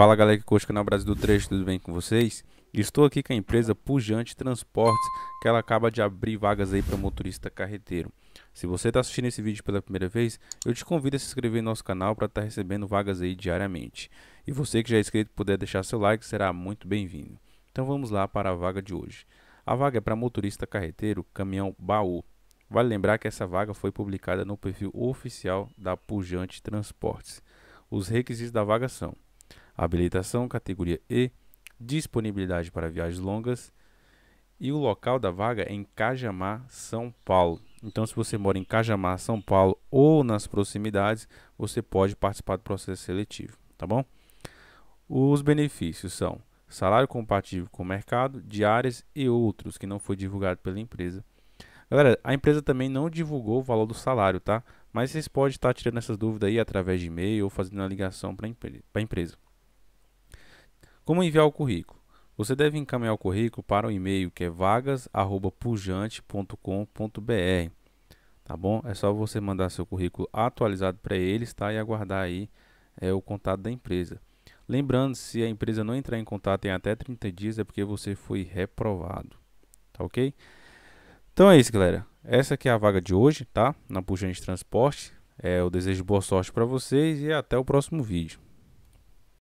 Fala galera que curte o canal Brasil do Trecho, tudo bem com vocês? Estou aqui com a empresa Pujante Transportes, que ela acaba de abrir vagas aí para motorista carreteiro. Se você está assistindo esse vídeo pela primeira vez, eu te convido a se inscrever no nosso canal para estar tá recebendo vagas aí diariamente. E você que já é inscrito puder deixar seu like, será muito bem-vindo. Então vamos lá para a vaga de hoje. A vaga é para motorista carreteiro, caminhão baú. Vale lembrar que essa vaga foi publicada no perfil oficial da Pujante Transportes. Os requisitos da vaga são habilitação, categoria E, disponibilidade para viagens longas e o local da vaga é em Cajamar, São Paulo. Então, se você mora em Cajamar, São Paulo ou nas proximidades, você pode participar do processo seletivo, tá bom? Os benefícios são salário compatível com o mercado, diárias e outros que não foi divulgado pela empresa. Galera, a empresa também não divulgou o valor do salário, tá? Mas vocês podem estar tirando essas dúvidas aí através de e-mail ou fazendo uma ligação para a empresa. Como enviar o currículo? Você deve encaminhar o currículo para o e-mail que é vagas@pujante.com.br. Tá bom? É só você mandar seu currículo atualizado para eles, tá? E aguardar aí é, o contato da empresa. Lembrando, se a empresa não entrar em contato em até 30 dias, é porque você foi reprovado. Tá ok? Então é isso, galera. Essa aqui é a vaga de hoje, tá? Na Pujante Transporte. É, eu desejo boa sorte para vocês e até o próximo vídeo.